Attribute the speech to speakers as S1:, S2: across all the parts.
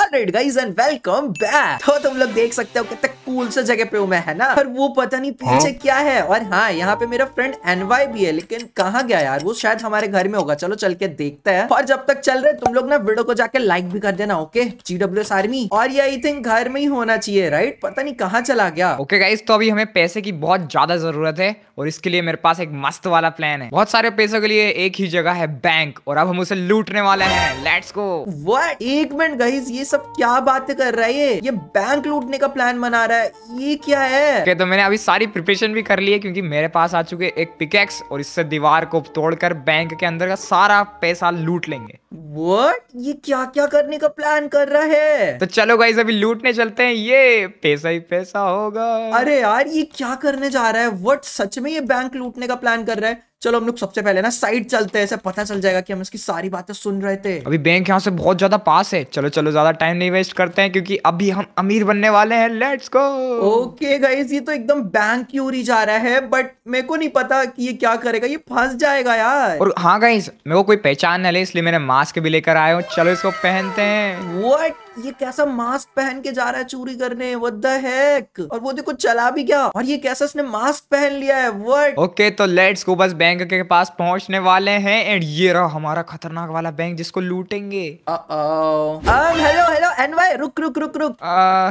S1: And welcome तो तुम लोग देख सकते हो कितने कूल से जगह पे मैं है ना पर वो पता नहीं पीछे हाँ। क्या है और हाँ यहाँ पे मेरा फ्रेंड भी है लेकिन गया यार वो शायद हमारे घर में होगा चलो चल के देखते हैं और जब तक चल रहे तुम लोग ना वीडियो को जाके लाइक भी कर देना ओके
S2: जी डब्ल्यू आर्मी और ये आई थिंक घर में ही होना चाहिए राइट पता नहीं कहाँ चला गया ओके गाइज तो अभी हमें पैसे की बहुत ज्यादा जरूरत है और इसके लिए मेरे पास एक मस्त वाला प्लान है बहुत सारे पैसों के लिए एक ही जगह है बैंक और अब हम उसे लूटने वाले हैं लेट्स गो
S1: व्हाट एक मिनट गाइस ये सब क्या बात कर रहा है ये ये बैंक लूटने का प्लान बना रहा है ये क्या है okay,
S2: तो मैंने अभी सारी प्रिपरेशन भी कर ली है क्योंकि मेरे पास आ चुके एक पिकेक्स और इससे दीवार को तोड़कर बैंक के अंदर का सारा पैसा लूट लेंगे What? ये क्या क्या करने का प्लान कर रहा है तो चलो गाइज अभी लूटने चलते हैं ये पैसा ही पैसा होगा अरे यार
S1: ये क्या करने जा रहा है वट सच में ये बैंक लूटने का प्लान कर रहा है चलो हम लोग सबसे पहले ना साइड चलते हैं ऐसे पता चल जाएगा कि हम इसकी सारी बातें सुन रहे थे
S2: अभी बैंक यहाँ से बहुत ज्यादा पास है चलो चलो ज्यादा टाइम नहीं वेस्ट करते हैं क्योंकि अभी हम अमीर बनने वाले हैं लेट्स गो ओके
S1: गाइस ये तो एकदम बैंक की ओर ही जा रहा है बट मेरे को नहीं पता कि ये क्या करेगा ये फंस जाएगा यार और
S2: हाँ गाइस मेरे को कोई पहचान ना ले इसलिए मैंने मास्क भी लेकर आया हूँ चलो इसको पहनते हैं व्हाट
S1: ये कैसा मास्क पहन के जा रहा है चोरी करने व्हाट और वो देखो चला भी क्या और ये कैसा उसने मास्क पहन लिया है वर्ड
S2: ओके okay, तो लेट्स को बस बैंक के पास पहुंचने वाले हैं एंड ये रहा हमारा खतरनाक वाला बैंक जिसको लूटेंगे हेलो हेलो एनवाई रुक रुक रुक रुक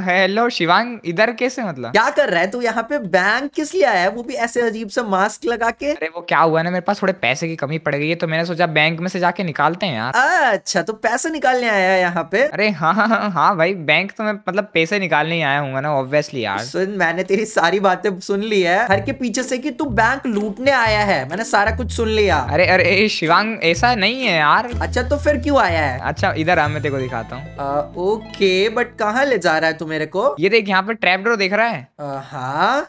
S2: हेलो uh, शिवांग इधर कैसे मतलब क्या
S1: कर रहा है तू यहाँ पे
S2: बैंक किस लिए आया है वो भी ऐसे अजीब सा मास्क लगा के अरे वो क्या हुआ ना मेरे पास थोड़े पैसे की कमी पड़ गई है तो मैंने सोचा बैंक में से जाके निकालते हैं यार अच्छा तो पैसे निकालने आया है यहाँ पे अरे हाँ हाँ भाई बैंक तो मैं मतलब पैसे निकालने ही आया हूँ ना ऑब्वियसली यार सुन मैंने तेरी सारी बातें सुन ली है हर के पीछे से कि तू बैंक लूटने आया है मैंने सारा कुछ सुन लिया अरे अरे शिवांग ऐसा नहीं है यार अच्छा तो फिर क्यों आया है अच्छा इधर आ मैं तेरे को दिखाता हूँ ओके बट कहाँ ले जा रहा है तू मेरे को ये देख यहाँ पर डोर देख रहा है हाँ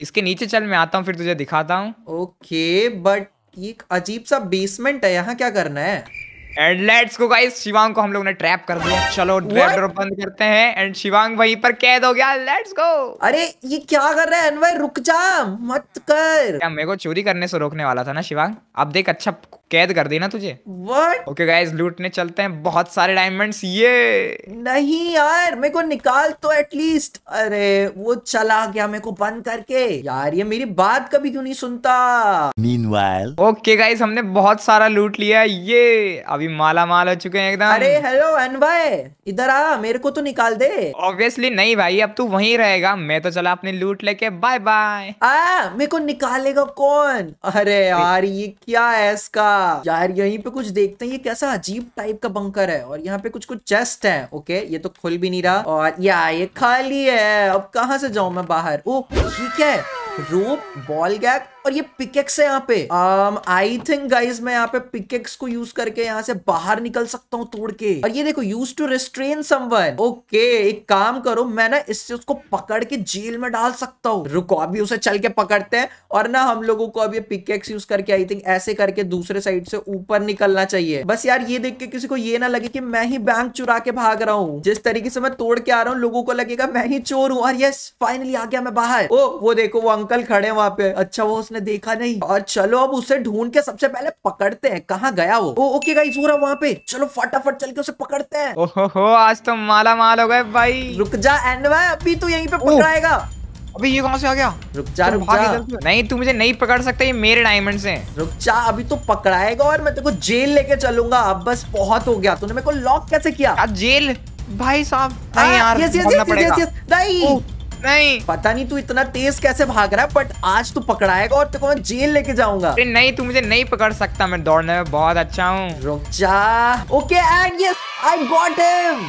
S2: इसके नीचे चल मैं आता हूँ फिर तुझे दिखाता हूँ ओके बट ये अजीब सा बेसमेंट है यहाँ क्या करना है and let's go guys Shivang को हम लोग ने ट्रैप कर दिया चलो डोर बंद करते हैं एंड शिवांग वहीं पर कैद हो गया लेट्स गो अरे ये क्या कर रहा है अनवर रुक जा मत कर क्या मेरे को चोरी करने से रोकने वाला था ना शिवांग अब देख अच्छा कैद कर देना तुझे ओके गाइस लूटने चलते हैं बहुत सारे डायमंड्स ये
S1: नहीं यार मेरे को निकाल तो एटलीस्ट अरे वो चला गया मेरे को बंद करके
S2: यार ये मेरी बात कभी क्यों नहीं सुनता मीनवाइल ओके गाइस हमने बहुत सारा लूट लिया ये अभी माला माल हो चुके हैं एकदम अरे हेलो एन भाई इधर आ मेरे को तो निकाल दे ऑब्वियसली नहीं भाई अब तू वही रहेगा मैं तो चला अपनी लूट लेके बाय बाय
S1: मेरे को निकालेगा
S2: कौन अरे
S1: यार ये क्या है इसका यार यहीं पे कुछ देखते हैं ये कैसा अजीब टाइप का बंकर है और यहाँ पे कुछ कुछ चेस्ट है ओके ये तो खुल भी नहीं रहा और या ये खाली है अब कहा से जाऊं मैं बाहर ओ ठीक है रोप बॉल गैप और ये पिकेक्स है यहाँ पे आई थिंक गाइज मैं यहाँ पे पिकेक्स को यूज करके यहाँ से बाहर निकल सकता हूँ तोड़ के और ये देखो use to restrain someone okay एक काम करो मैं ना इससे उसको पकड़ के जेल में डाल सकता हूँ रुको अभी उसे चल के पकड़ते हैं और ना हम लोगों को अब ये पिकेक्स यूज करके आई थिंक ऐसे करके दूसरे साइड से ऊपर निकलना चाहिए बस यार ये देख के किसी को ये ना लगे की मैं ही बैंक चुरा के भाग रहा हूँ जिस तरीके से मैं तोड़ के आ रहा हूँ लोगों को लगेगा मैं ही चोर हूँ और यस फाइनली आ गया मैं बाहर ओ वो देखो वो अंकल खड़े वहां पे अच्छा वो उसने देखा नहीं और चलो अब उसे ढूंढ के सबसे पहले पकड़ते हैं कहाँ गया वो ओ, ओके गाइस हो रहा वहाँ पे चलो फटाफट चल के उसे पकड़ते हैं ओहो आज तो माला माल हो गए भाई रुक जा एनवा अभी तो यही पे पकड़ाएगा अभी ये कहाँ से आ गया
S2: रुक जा रुक जा नहीं तू मुझे नहीं पकड़ सकता ये मेरे डायमंड से रुक जा अभी तो पकड़ाएगा
S1: और मैं तेरे को जेल लेके चलूंगा अब बस बहुत हो गया तूने मेरे को लॉक कैसे किया जेल भाई साहब नहीं हाँ, यार यस यस यस यस नहीं नहीं पता नहीं तू इतना तेज कैसे भाग रहा है बट आज तू पकड़ाएगा और तेको मैं जेल लेके जाऊंगा
S2: नहीं तू मुझे नहीं पकड़ सकता मैं दौड़ने में बहुत अच्छा हूँ रुक जा okay and yes I got him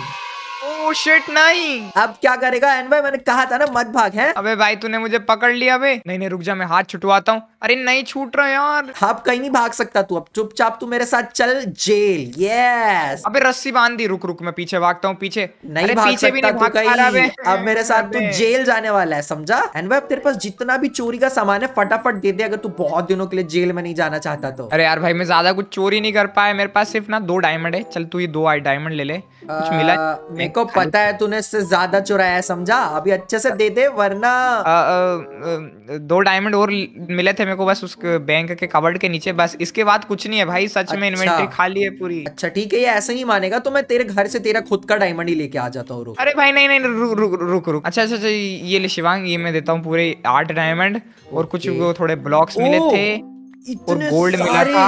S2: oh shit नहीं अब क्या करेगा एंड भाई मैंने कहा था ना मत भाग है अबे भाई तूने मुझे पकड़ लिया अबे नहीं नहीं रुक जा मैं हाथ छुटवाता हूँ अरे नहीं छूट रहा यार हाँ, अब कहीं नहीं भाग सकता तू अब चुपचाप तू मेरे साथ चल जेल यस अबे रस्सी बांध दी रुक रुक मैं पीछे भागता हूँ पीछे नहीं भाग पीछे भी नहीं भाग कहीं अब मेरे साथ तू जेल
S1: जाने वाला है समझा एंड अब तेरे पास जितना भी चोरी का सामान है फटाफट दे दे अगर तू बहुत दिनों के लिए जेल में नहीं जाना चाहता तो
S2: अरे यार भाई मैं ज्यादा कुछ चोरी नहीं कर पाया मेरे पास सिर्फ ना दो डायमंड है चल तू ये दो डायमंड ले ले कुछ मिला मेरे को पता
S1: है तूने इससे ज्यादा चुराया समझा अभी अच्छे से दे दे वरना
S2: दो डायमंड और मिले थे मेरे को बस उस बैंक के कवर्ड के नीचे बस इसके बाद कुछ नहीं है भाई सच अच्छा, में इन्वेंट्री खाली है पूरी अच्छा ठीक है ये ऐसा ही मानेगा तो मैं तेरे घर से तेरा खुद का डायमंड ही लेके आ जाता हूँ अरे भाई नहीं नहीं रुक रुक रुक रुक अच्छा अच्छा अच्छा ये ले शिवांग ये मैं देता हूँ पूरे आठ डायमंड और कुछ थोड़े ब्लॉक्स मिले थे
S1: और गोल्ड मिला था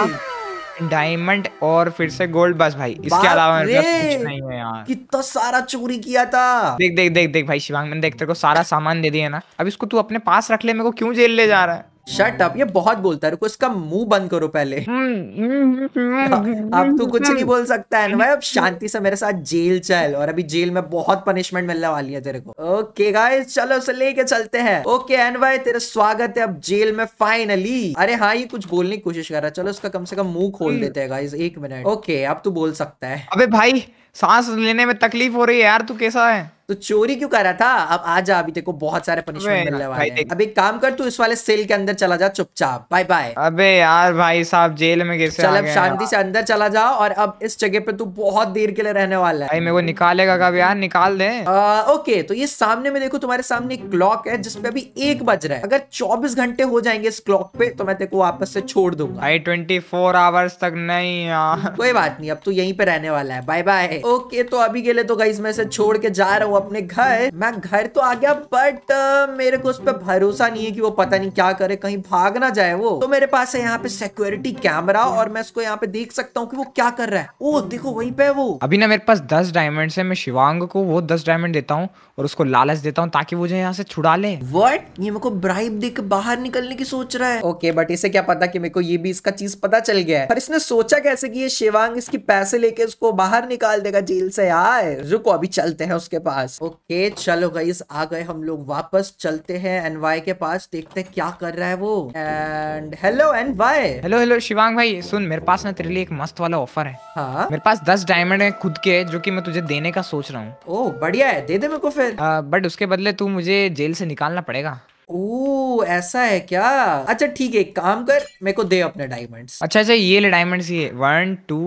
S2: डायमंड और फिर से गोल्ड बस भाई इसके अलावा मतलब कुछ नहीं है यार
S1: कितना सारा चोरी किया था
S2: देख देख देख देख भाई शिवांग मैंने देख तेरे को सारा सामान दे दिया ना अब इसको तू अपने पास रख ले मेरे को क्यों जेल ले जा रहा है शट अप ये बहुत बोलता है इसका मुंह बंद करो पहले
S1: अब तू कुछ नहीं बोल सकता है ना भाई अब शांति से मेरे साथ जेल चल और अभी जेल में बहुत पनिशमेंट मिलने वाली है तेरे को ओके गाइस चलो उसे लेके चलते हैं ओके एन भाई तेरा स्वागत है अब जेल में फाइनली अरे हाँ ये कुछ बोलने की कोशिश कर रहा है चलो उसका कम से कम मुंह खोल देते हैं गाइस एक मिनट ओके अब तू बोल सकता है अबे भाई सांस लेने में तकलीफ हो रही है यार तू कैसा है तो चोरी क्यों कर रहा था अब आ जा अभी देखो बहुत सारे पनिशमेंट मिलने वाले हैं एक काम कर तू इस वाले सेल के अंदर चला जा चुपचाप बाय बाय
S2: अबे यार भाई साहब जेल में कैसे चल अब शांति
S1: से अंदर चला जाओ और अब इस जगह पे तू बहुत देर के लिए रहने वाला है भाई मेरे को निकालेगा कब यार निकाल दे आ, ओके तो ये सामने में देखो तुम्हारे सामने एक क्लॉक है जिसपे अभी एक बज रहा है अगर चौबीस घंटे हो जाएंगे इस क्लॉक पे तो मैं तेको वापस से छोड़ दूंगा
S2: ट्वेंटी फोर आवर्स
S1: तक नहीं कोई बात नहीं अब तू यहीं पे रहने वाला है बाय बाय ओके तो अभी के लिए तो गई मैं इसे छोड़ के जा रहा हूँ अपने घर मैं घर तो आ गया बट uh, मेरे को उस पर भरोसा नहीं है कि वो पता नहीं क्या करे कहीं भाग ना जाए वो तो मेरे पास है यहाँ पे सिक्योरिटी कैमरा और मैं उसको यहाँ पे देख सकता हूँ की वो क्या कर रहा है वो देखो वही पे वो
S2: अभी ना मेरे पास दस डायमंड है मैं शिवांग को वो दस डायमंड देता हूँ और उसको लालच देता हूँ ताकि जो यहाँ से छुड़ा ले वट ये मेरे को ब्राइब
S1: देख बाहर निकलने की सोच रहा है ओके बट इसे क्या पता कि मेरे को ये भी इसका चीज पता चल गया है पर इसने सोचा कैसे कि ये शिवांग इसकी पैसे लेके उसको बाहर निकाल देगा जाएगा जेल से यार रुको अभी चलते हैं उसके पास ओके चलो गाइस आ गए हम लोग वापस चलते हैं एनवाई के पास
S2: देखते हैं क्या कर रहा है वो एंड हेलो एनवाई हेलो हेलो शिवांग भाई सुन मेरे पास ना तेरे लिए एक मस्त वाला ऑफर है हाँ? मेरे पास दस डायमंड है खुद के जो की मैं तुझे देने का सोच रहा हूँ ओह बढ़िया है दे दे मेरे को फिर बट उसके बदले तू मुझे जेल से निकालना पड़ेगा
S1: ओ ऐसा है क्या अच्छा ठीक है काम कर मेरे को दे अपने डायमंड्स
S2: अच्छा अच्छा ये ले डायमंड्स ये one two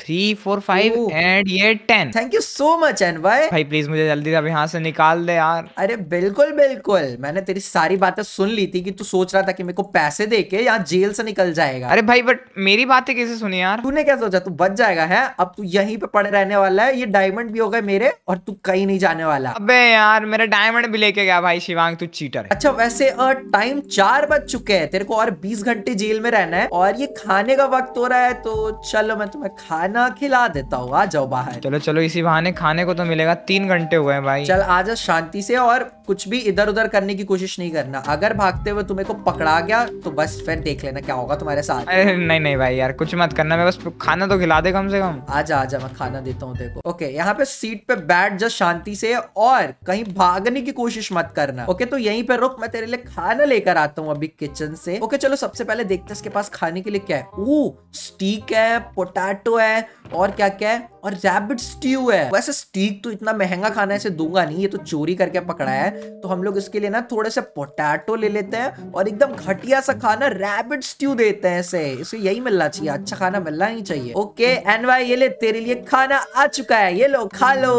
S2: three four five and ये ten thank you so much एन भाई प्लीज मुझे जल्दी से यहाँ से निकाल दे यार अरे बिल्कुल बिल्कुल मैंने तेरी सारी बातें सुन
S1: ली थी कि तू सोच रहा था कि मेरे को पैसे दे के यहाँ जेल से निकल जाएगा अरे भाई बट मेरी बातें कैसे सुनी यार तूने क्या सोचा तू बच जाएगा है अब तू यही पे पड़े रहने वाला है ये डायमंड भी हो गए मेरे और तू कहीं नहीं जाने वाला अब
S2: यार मेरा डायमंड भी लेके गया भाई शिवांग तू चीटर अच्छा वैसे
S1: टाइम चार बज चुके हैं तेरे को और बीस घंटे जेल में रहना है और ये खाने का वक्त हो रहा है तो चलो मैं तुम्हें खा खाना खिला देता हूँ आ जाओ बाहर
S2: चलो चलो इसी बहाने खाने को तो मिलेगा तीन घंटे हुए हैं भाई चल आ
S1: जा शांति से और कुछ भी इधर उधर करने की कोशिश नहीं करना अगर भागते हुए तुम्हें को पकड़ा गया तो बस फिर देख लेना क्या होगा तुम्हारे साथ नहीं
S2: नहीं भाई यार कुछ मत
S1: करना मैं बस खाना तो खिला दे कम से कम आज आजा मैं खाना देता हूँ देखो ओके यहाँ पे सीट पे बैठ जा शांति से और कहीं भागने की कोशिश मत करना ओके तो यही पे रुक मैं तेरे लिए खाना लेकर आता हूँ अभी किचन से ओके चलो सबसे पहले देखते हैं इसके पास खाने के लिए क्या है ओ स्टीक है पोटैटो है और क्या क्या है और रैबिट स्ट्यू है वैसे स्टीक तो इतना महंगा खाना इसे दूंगा नहीं ये तो चोरी करके पकड़ा है तो हम लोग इसके लिए ना थोड़े से पोटैटो ले लेते हैं और एकदम घटिया सा खाना रैबिट स्ट्यू देते हैं इसे इसे यही मिलना चाहिए अच्छा खाना
S2: मिलना ही चाहिए ओके एनवाई ये ले तेरे लिए खाना आ चुका है ये लो खा लो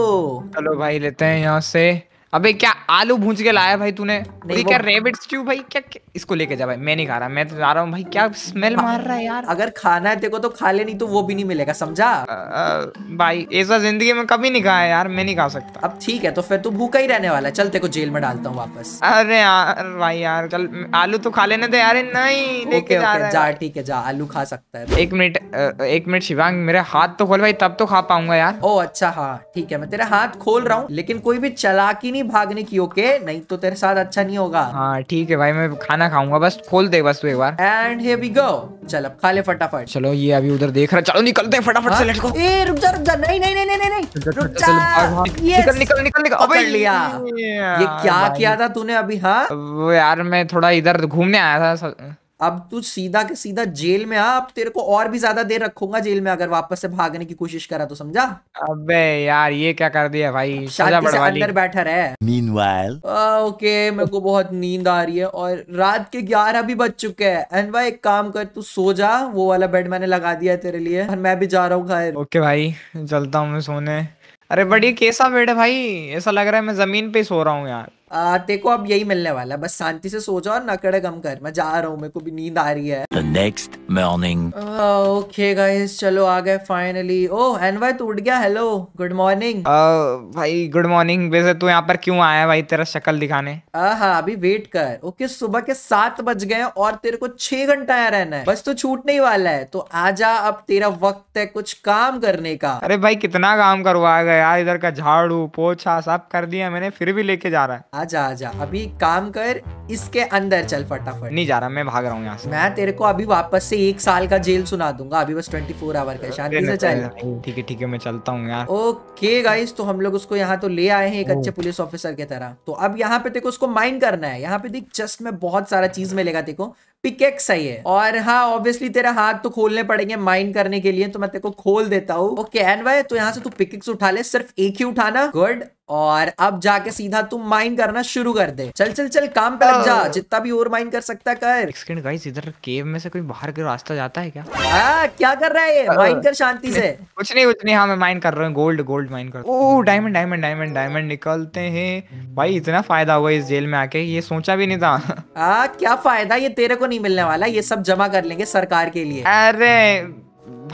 S2: चलो भाई लेते हैं यहाँ से अबे क्या आलू भूज के लाया भाई तूने क्या रेबिट स्ट्यू भाई क्या, क्या इसको लेके जा भाई मैं नहीं खा रहा मैं तो जा रहा हूँ भाई क्या स्मेल मार रहा है यार अगर खाना है तेरे को तो खा ले नहीं तो वो भी नहीं मिलेगा समझा भाई ऐसा जिंदगी में कभी नहीं खाया यार मैं नहीं खा सकता अब ठीक है तो फिर तू भूखा ही रहने वाला चल तेको को जेल में डालता हूँ वापस अरे यार भाई यार चल आलू तो खा लेने दे यार नहीं लेके जा ठीक है जा आलू खा सकता है एक मिनट एक मिनट शिवांग मेरा हाथ तो खोल भाई तब तो खा पाऊंगा यार ओ अच्छा हाँ ठीक है मैं तेरा हाथ खोल
S1: रहा हूँ लेकिन कोई भी चलाकी नहीं भागने की ओके नहीं तो तेरे साथ अच्छा नहीं होगा हाँ ठीक है भाई मैं
S2: खाना खाऊंगा बस खोल दे बस तू एक बार एंड हियर वी गो चल अब खा ले फटाफट चलो ये अभी उधर देख रहा चलो निकलते हैं फटाफट से लेट्स
S1: हाँ? गो ए रुक जा रुक जा नहीं नहीं नहीं नहीं नहीं
S2: रुक जा हाँ, निकल
S1: निकल निकल निकल अबे लिया ये क्या किया था तूने अभी हाँ
S2: यार मैं थोड़ा इधर घूमने आया था अब तू सीधा के सीधा
S1: जेल में आ अब तेरे को और भी ज्यादा देर रखूंगा जेल में अगर वापस से भागने की कोशिश करा तो समझा
S2: अबे यार ये क्या कर दिया भाई शादी से अंदर बैठा रहे
S1: ओके मेरे को बहुत नींद आ रही है और रात के ग्यारह भी बज चुके हैं एंड भाई एक काम कर तू सो जा वो वाला बेड मैंने लगा दिया है
S2: तेरे लिए और मैं भी जा रहा हूँ घर ओके भाई चलता हूँ मैं सोने अरे बड़ी कैसा बेड है भाई ऐसा लग रहा है मैं जमीन पे सो रहा हूँ यार तेरे को अब यही मिलने वाला है बस शांति से सो जाओ और
S1: नकड़े कम कर मैं जा रहा हूँ मेरे को भी नींद आ रही है The next morning. Okay guys चलो आ गए फाइनली ओ तू तो उठ गया हेलो गुड मॉर्निंग
S2: भाई गुड मॉर्निंग वैसे तू यहाँ पर क्यों आया भाई तेरा शक्ल दिखाने
S1: हाँ अभी वेट कर ओके सुबह के सात बज गए और तेरे को छह घंटा यहाँ रहना है बस तो छूटने ही वाला है तो आ जा अब तेरा
S2: वक्त है कुछ काम करने का अरे भाई कितना काम गया यार इधर का झाड़ू पोछा सब कर दिया मैंने फिर भी लेके जा रहा है आजा आजा अभी काम कर इसके अंदर
S1: चल फटाफट नहीं जा रहा मैं भाग रहा हूँ यहाँ से मैं तेरे को अभी वापस से एक साल का जेल सुना दूंगा अभी बस ट्वेंटी फोर आवर का शांति से चल
S2: ठीक है ठीक है मैं चलता हूँ यार
S1: ओके गाइस तो हम लोग उसको यहाँ तो ले आए हैं एक अच्छे पुलिस ऑफिसर के तरह तो अब यहाँ पे देखो उसको माइंड करना है यहाँ पे देख जस्ट में बहुत सारा चीज मिलेगा देखो पिकेक्स आई है और हाँ ऑब्वियसली तेरा हाथ तो खोलने पड़ेंगे माइंड करने के लिए तो मैं तेरे को खोल देता हूँ ओके एन वाई तो यहाँ से तू पिकेक्स उठा ले सिर्फ एक ही उठाना गुड और अब जाके सीधा तुम माइन करना शुरू कर दे चल चल चल काम पे लग जा हाँ। जितना भी और
S2: माइन कर सकता कर सेकंड गाइस इधर केव में से कोई बाहर का रास्ता जाता है क्या आ, हाँ, क्या कर रहा है ये माइन हाँ। कर शांति से कुछ नहीं कुछ नहीं हाँ मैं माइन कर रहा हूँ गोल्ड गोल्ड माइन कर oh diamond diamond diamond diamond निकलते हैं hmm. भाई इतना फायदा हुआ इस जेल में आके ये सोचा भी नहीं था आ, क्या फायदा ये तेरे को नहीं मिलने वाला ये सब जमा कर लेंगे सरकार के लिए अरे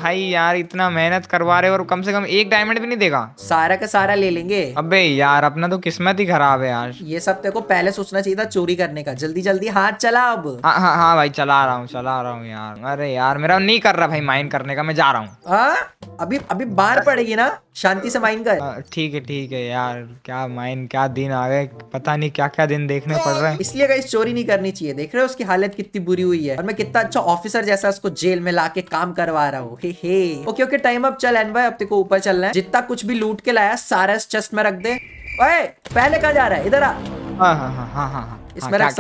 S2: भाई यार इतना मेहनत करवा रहे और कम से कम एक डायमंड भी नहीं देगा सारा का सारा ले लेंगे अबे यार अपना तो किस्मत ही खराब है यार ये सब तेरे को पहले सोचना चाहिए था चोरी करने का जल्दी जल्दी हाथ चला अब हाँ हाँ हा, भाई चला रहा हूँ चला रहा हूँ यार अरे यार मेरा नहीं कर रहा भाई माइंड करने का मैं जा रहा हूँ हाँ? अभी अभी बाहर पड़ेगी ना शांति से माइन कर हाँ, ठीक है ठीक है यार क्या माइन क्या दिन आ गए पता नहीं क्या क्या दिन देखने पड़ रहे हैं इसलिए इस चोरी नहीं करनी चाहिए
S1: देख रहे हो उसकी हालत कितनी बुरी हुई है और मैं कितना अच्छा ऑफिसर जैसा उसको जेल में ला काम करवा रहा हूँ करके हे ओके ओके टाइम अब चल एन भाई अब तेको ऊपर चलना है जितना कुछ भी लूट के लाया सारा चेस्ट में रख दे ओए पहले कहा जा रहा है इधर आ हाँ
S2: हाँ हाँ, हाँ, हाँ, हाँ। इसमें रख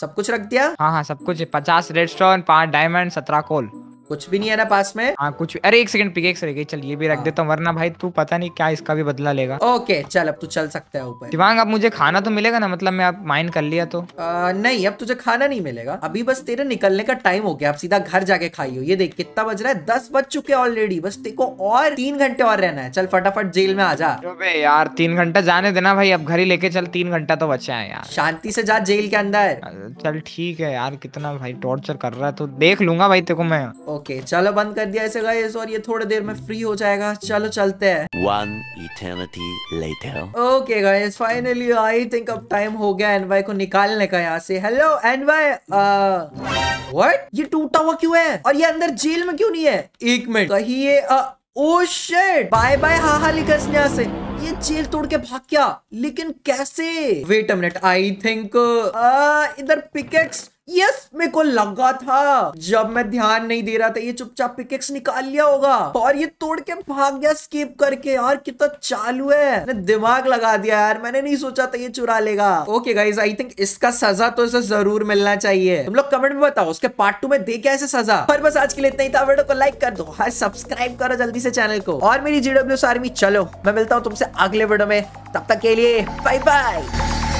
S2: सब कुछ रख दिया हाँ हाँ सब कुछ पचास रेड स्टोन पांच डायमंड सत्रह कोल कुछ भी नहीं है ना पास में आ, हाँ, कुछ अरे एक सेकंड पिकेक्स रह गई चल ये भी रख हाँ। देता हूँ वरना भाई तू पता नहीं क्या इसका भी बदला लेगा ओके चल अब तू चल सकता है ऊपर दिमाग अब मुझे खाना तो मिलेगा ना मतलब मैं अब माइन कर लिया तो आ, नहीं अब तुझे
S1: खाना नहीं मिलेगा अभी बस तेरे निकलने का टाइम हो गया अब सीधा घर जाके खाइयो ये देख कितना बज रहा है दस बज चुके ऑलरेडी बस तेको और तीन घंटे और रहना है चल फटाफट जेल में आ जा
S2: यार तीन घंटा जाने देना भाई अब घर ही लेके चल तीन घंटा तो बचा है यार शांति से जा जेल के अंदर चल ठीक है यार कितना भाई टॉर्चर कर रहा है तो देख लूंगा भाई तेको मैं ओके चलो बंद कर दिया इसे गाइस और ये थोड़ी
S1: देर में फ्री हो जाएगा चलो चलते हैं one eternity later okay guys finally I think अब टाइम हो गया एनवाय को निकालने का यहाँ से हेलो एनवाय व्हाट ये टूटा हुआ क्यों है और ये अंदर जेल में क्यों नहीं है एक मिनट कही ये ओ बाय बाय हा हा लिखा से ये जेल तोड़ के भाग क्या लेकिन कैसे wait a minute I think इधर पिकेक्स यस मेरे को लगा था जब मैं ध्यान नहीं दे रहा था ये चुपचाप पिकेक्स निकाल लिया होगा और ये तोड़ के भाग गया स्कीप करके यार कितना चालू है मैंने दिमाग लगा दिया यार मैंने नहीं सोचा था ये चुरा लेगा ओके गाइज आई थिंक इसका सजा तो इसे जरूर मिलना चाहिए तुम लोग कमेंट में बताओ उसके पार्ट टू में दे क्या ऐसे सजा पर बस आज के लिए इतना ही था वीडियो को लाइक कर दो हाँ सब्सक्राइब करो जल्दी से चैनल को और मेरी जीडब्ल्यू आर्मी चलो मैं मिलता हूँ तुमसे अगले वीडियो में
S2: तब तक के लिए बाय बाय